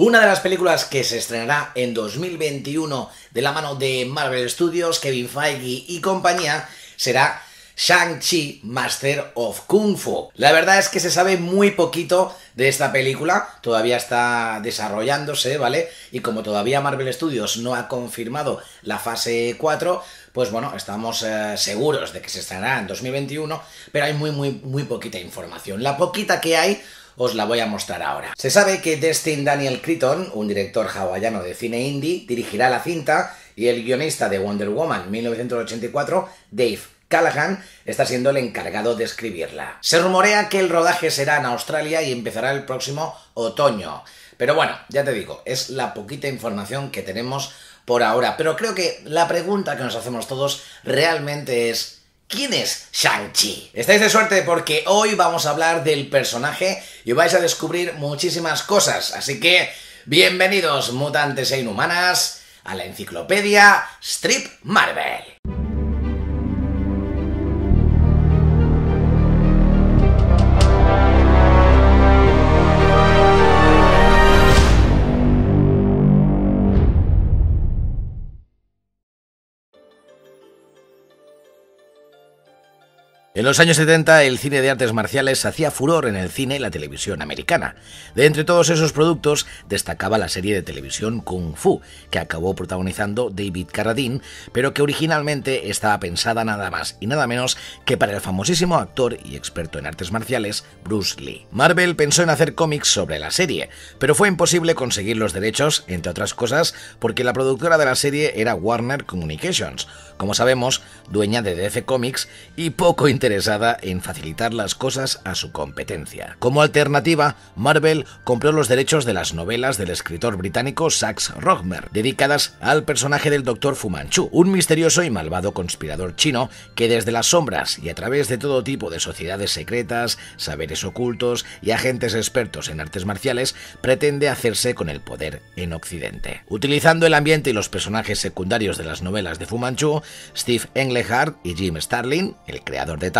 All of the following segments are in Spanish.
Una de las películas que se estrenará en 2021 de la mano de Marvel Studios, Kevin Feige y compañía será Shang-Chi Master of Kung Fu. La verdad es que se sabe muy poquito de esta película, todavía está desarrollándose, ¿vale? Y como todavía Marvel Studios no ha confirmado la fase 4, pues bueno, estamos eh, seguros de que se estrenará en 2021, pero hay muy, muy, muy poquita información. La poquita que hay os la voy a mostrar ahora. Se sabe que Destin Daniel Cretton, un director hawaiano de cine indie, dirigirá la cinta y el guionista de Wonder Woman 1984, Dave Callaghan está siendo el encargado de escribirla. Se rumorea que el rodaje será en Australia y empezará el próximo otoño. Pero bueno, ya te digo, es la poquita información que tenemos por ahora. Pero creo que la pregunta que nos hacemos todos realmente es ¿Quién es Shang-Chi? Estáis de suerte porque hoy vamos a hablar del personaje y vais a descubrir muchísimas cosas. Así que, bienvenidos, mutantes e inhumanas, a la enciclopedia Strip Marvel. En los años 70 el cine de artes marciales hacía furor en el cine y la televisión americana. De entre todos esos productos destacaba la serie de televisión Kung Fu, que acabó protagonizando David Carradine, pero que originalmente estaba pensada nada más y nada menos que para el famosísimo actor y experto en artes marciales Bruce Lee. Marvel pensó en hacer cómics sobre la serie, pero fue imposible conseguir los derechos, entre otras cosas, porque la productora de la serie era Warner Communications, como sabemos, dueña de DC Comics y poco interesante interesada en facilitar las cosas a su competencia. Como alternativa, Marvel compró los derechos de las novelas del escritor británico Sax Rohmer, dedicadas al personaje del Dr. Fu Manchu, un misterioso y malvado conspirador chino que desde las sombras y a través de todo tipo de sociedades secretas, saberes ocultos y agentes expertos en artes marciales pretende hacerse con el poder en Occidente. Utilizando el ambiente y los personajes secundarios de las novelas de Fu Manchu, Steve Englehart y Jim Starlin, el creador de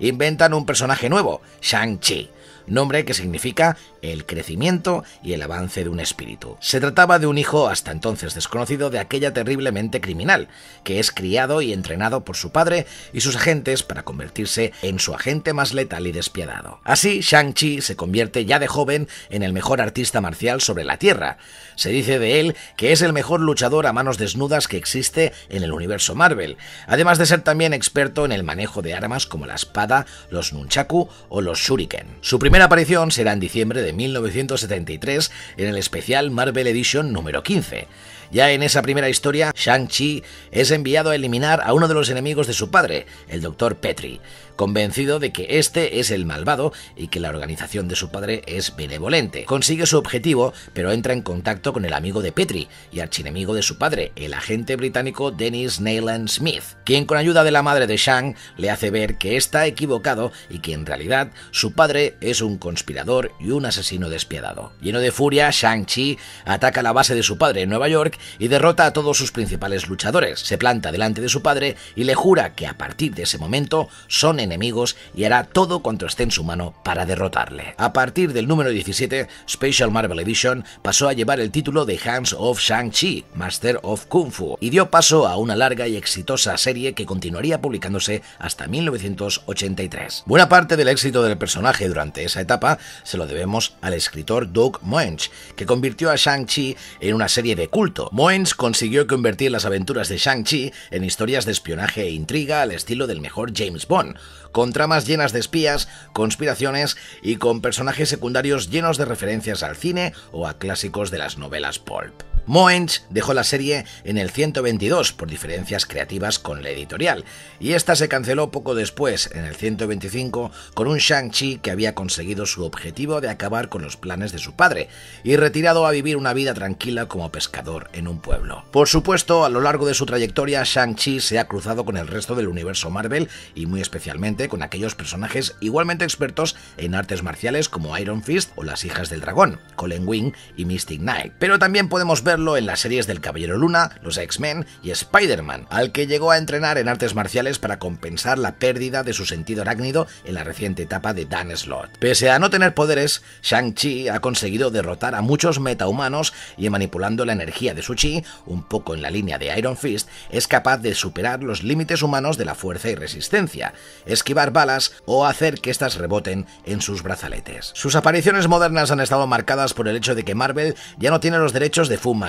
inventan un personaje nuevo, Shang-Chi, nombre que significa el crecimiento y el avance de un espíritu. Se trataba de un hijo hasta entonces desconocido de aquella terriblemente criminal, que es criado y entrenado por su padre y sus agentes para convertirse en su agente más letal y despiadado. Así, Shang-Chi se convierte ya de joven en el mejor artista marcial sobre la Tierra. Se dice de él que es el mejor luchador a manos desnudas que existe en el universo Marvel, además de ser también experto en el manejo de armas como la espada, los nunchaku o los shuriken. Su primera aparición será en diciembre de 1973 en el especial Marvel Edition número 15. Ya en esa primera historia, Shang-Chi es enviado a eliminar a uno de los enemigos de su padre, el Dr. Petri convencido de que este es el malvado y que la organización de su padre es benevolente. Consigue su objetivo, pero entra en contacto con el amigo de Petri y archienemigo de su padre, el agente británico Dennis Nayland Smith, quien con ayuda de la madre de Shang le hace ver que está equivocado y que en realidad su padre es un conspirador y un asesino despiadado. Lleno de furia, Shang-Chi ataca la base de su padre en Nueva York y derrota a todos sus principales luchadores. Se planta delante de su padre y le jura que a partir de ese momento son en enemigos y hará todo cuanto esté en su mano para derrotarle. A partir del número 17, Special Marvel Edition pasó a llevar el título de Hands of Shang-Chi, Master of Kung Fu, y dio paso a una larga y exitosa serie que continuaría publicándose hasta 1983. Buena parte del éxito del personaje durante esa etapa se lo debemos al escritor Doug Moench, que convirtió a Shang-Chi en una serie de culto. Moench consiguió convertir las aventuras de Shang-Chi en historias de espionaje e intriga al estilo del mejor James Bond, con tramas llenas de espías, conspiraciones y con personajes secundarios llenos de referencias al cine o a clásicos de las novelas pulp. Moench dejó la serie en el 122 por diferencias creativas con la editorial, y esta se canceló poco después, en el 125, con un Shang-Chi que había conseguido su objetivo de acabar con los planes de su padre y retirado a vivir una vida tranquila como pescador en un pueblo. Por supuesto, a lo largo de su trayectoria, Shang-Chi se ha cruzado con el resto del universo Marvel y muy especialmente con aquellos personajes igualmente expertos en artes marciales como Iron Fist o las Hijas del Dragón, Colin Wing y Mystic Knight. Pero también podemos ver en las series del Caballero Luna, los X-Men y Spider-Man, al que llegó a entrenar en artes marciales para compensar la pérdida de su sentido arácnido en la reciente etapa de Dan Slott. Pese a no tener poderes, Shang-Chi ha conseguido derrotar a muchos metahumanos y manipulando la energía de su chi, un poco en la línea de Iron Fist, es capaz de superar los límites humanos de la fuerza y resistencia, esquivar balas o hacer que éstas reboten en sus brazaletes. Sus apariciones modernas han estado marcadas por el hecho de que Marvel ya no tiene los derechos de Fuma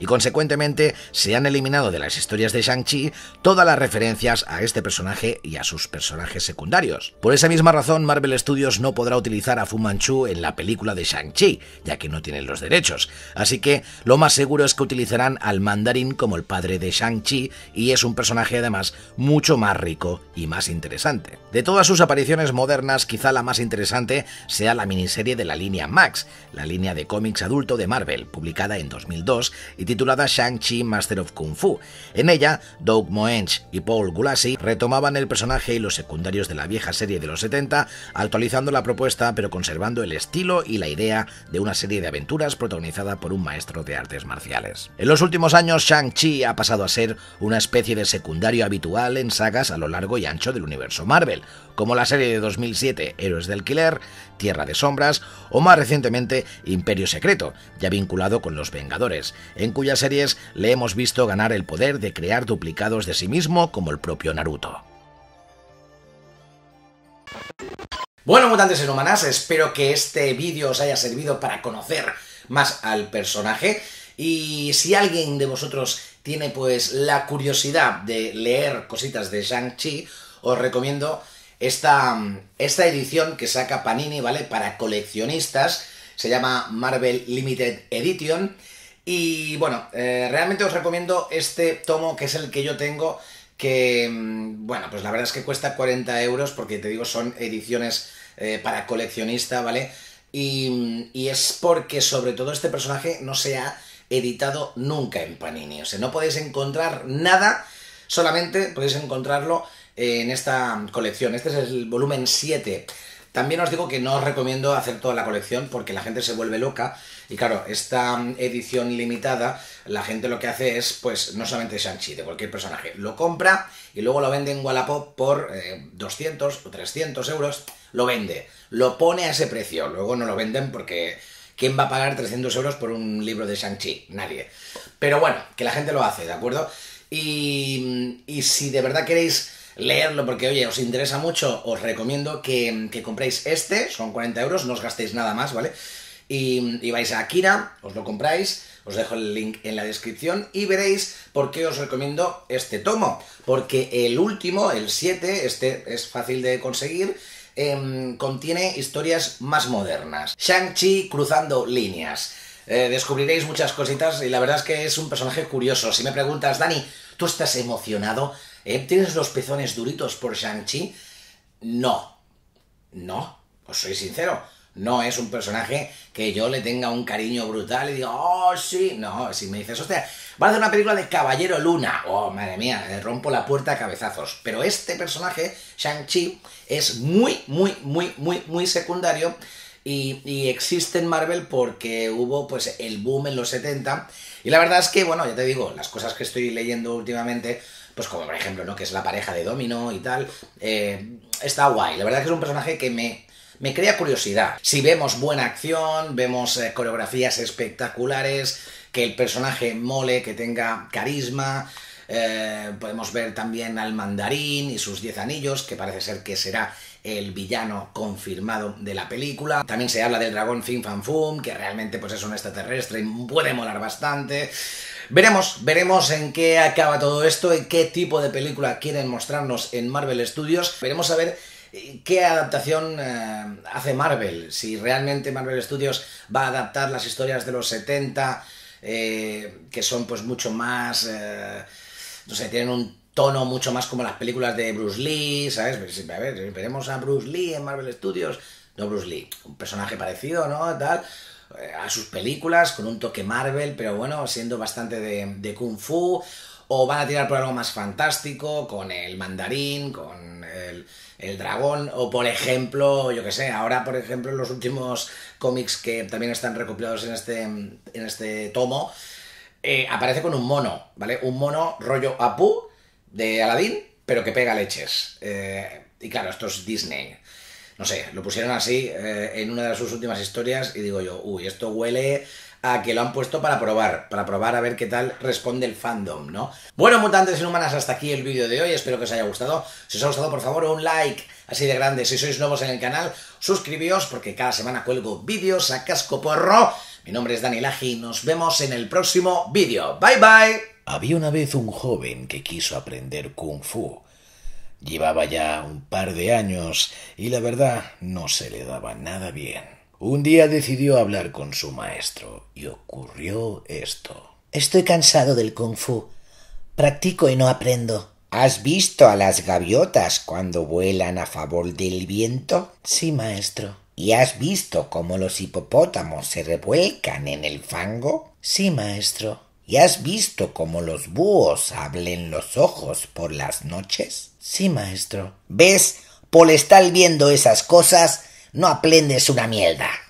y consecuentemente se han eliminado de las historias de Shang-Chi todas las referencias a este personaje y a sus personajes secundarios. Por esa misma razón, Marvel Studios no podrá utilizar a Fu Manchu en la película de Shang-Chi, ya que no tienen los derechos, así que lo más seguro es que utilizarán al mandarín como el padre de Shang-Chi y es un personaje además mucho más rico y más interesante. De todas sus apariciones modernas, quizá la más interesante sea la miniserie de la línea Max, la línea de cómics adulto de Marvel, publicada en 2000 y titulada Shang-Chi Master of Kung Fu. En ella, Doug Moench y Paul Gulasi retomaban el personaje y los secundarios de la vieja serie de los 70, actualizando la propuesta pero conservando el estilo y la idea de una serie de aventuras protagonizada por un maestro de artes marciales. En los últimos años, Shang-Chi ha pasado a ser una especie de secundario habitual en sagas a lo largo y ancho del universo Marvel, como la serie de 2007 Héroes del alquiler, Tierra de Sombras o más recientemente Imperio Secreto, ya vinculado con los Vengadores en cuyas series le hemos visto ganar el poder de crear duplicados de sí mismo como el propio Naruto. Bueno, mutantes humanas, espero que este vídeo os haya servido para conocer más al personaje. Y si alguien de vosotros tiene pues la curiosidad de leer cositas de Shang-Chi, os recomiendo esta, esta edición que saca Panini, ¿vale? Para coleccionistas, se llama Marvel Limited Edition y bueno, eh, realmente os recomiendo este tomo que es el que yo tengo, que mm, bueno, pues la verdad es que cuesta 40 euros porque te digo, son ediciones eh, para coleccionista, ¿vale? Y, mm, y es porque sobre todo este personaje no se ha editado nunca en Panini, o sea, no podéis encontrar nada, solamente podéis encontrarlo en esta colección. Este es el volumen 7 también os digo que no os recomiendo hacer toda la colección porque la gente se vuelve loca y claro, esta mm, edición limitada, la gente lo que hace es, pues, no solamente Shang-Chi, de cualquier personaje, lo compra y luego lo vende en Wallapop por 200 eh, o 300 euros, lo vende, lo pone a ese precio, luego no lo venden porque... ¿Quién va a pagar 300 euros por un libro de Shang-Chi? Nadie. Pero bueno, que la gente lo hace, ¿de acuerdo? Y, mm, y si de verdad queréis leerlo porque, oye, os interesa mucho, os recomiendo que, compréis este, son 40 euros, no os gastéis nada más, ¿vale? Y, vais a Akira, os lo compráis, os dejo el link en la descripción y veréis por qué os recomiendo este tomo, porque el último, el 7, este es fácil de conseguir, em, contiene historias más modernas. Shang-Chi cruzando líneas. Eh, descubriréis muchas cositas y la verdad es que es un personaje curioso. Si me preguntas, Dani, ¿tú estás emocionado? ¿Eh? ¿Tienes los pezones duritos por Shang-Chi? No. No. Os soy sincero. No es un personaje que yo le tenga un cariño brutal y digo, oh, sí. No, si me dices, hostia, va a hacer una película de Caballero Luna. Oh, madre mía, le rompo la puerta a cabezazos. Pero este personaje, Shang-Chi, es muy, muy, muy, muy, muy secundario. Y, y, existe en Marvel porque hubo pues el boom en los 70 y la verdad es que bueno ya te digo las cosas que estoy leyendo últimamente pues como por ejemplo, ¿no? Que es la pareja de Domino y tal. Eh, está guay. La verdad es que es un personaje que me, me crea curiosidad. Si vemos buena acción, vemos eh, coreografías espectaculares, que el personaje mole, que tenga carisma. Eh, podemos ver también al mandarín y sus 10 anillos, que parece ser que será el villano confirmado de la película. También se habla del dragón Fin Fan Fum, que realmente pues, es un extraterrestre y puede molar bastante. Veremos, veremos en qué acaba todo esto, y qué tipo de película quieren mostrarnos en Marvel Studios. Veremos a ver eh, qué adaptación eh, hace Marvel, si realmente Marvel Studios va a adaptar las historias de los 70, eh, que son pues mucho más, no sé, tienen un tono mucho más como las películas de Bruce Lee, ¿sabes? Pues, a ver, veremos a Bruce Lee en Marvel Studios, no Bruce Lee, un personaje parecido, ¿no? Tal. Eh, a sus películas con un toque Marvel, pero bueno, siendo bastante de, Kung Fu, o van a tirar por algo más fantástico, con el mandarín, con el, el dragón, o por ejemplo, yo que sé, ahora por ejemplo los últimos cómics que también están recopilados en este, en este tomo, eh, aparece con un mono, ¿vale? Un mono rollo Apu de Aladdin, pero que pega leches. Eh, y claro, esto es Disney no sé, lo pusieron así eh, en una de sus últimas historias y digo yo, uy, esto huele a que lo han puesto para probar, para probar a ver qué tal responde el fandom, ¿no? Bueno, mutantes humanas, hasta aquí el vídeo de hoy, espero que os haya gustado. Si os ha gustado, por favor, un like así de grande. Si sois nuevos en el canal, suscribíos porque cada semana cuelgo vídeos a casco porro. Mi nombre es Daniel Aji y nos vemos en el próximo vídeo. Bye bye. Había una vez un joven que quiso aprender kung fu Llevaba ya un par de años y la verdad no se le daba nada bien. Un día decidió hablar con su maestro y ocurrió esto. Estoy cansado del kung fu. Practico y no aprendo. ¿Has visto a las gaviotas cuando vuelan a favor del viento? Sí, maestro. ¿Y has visto cómo los hipopótamos se revuelcan en el fango? Sí, maestro. ¿Y has visto cómo los búhos hablen los ojos por las noches? Sí, maestro. ¿Ves? Por estar viendo esas cosas, no aprendes una mierda.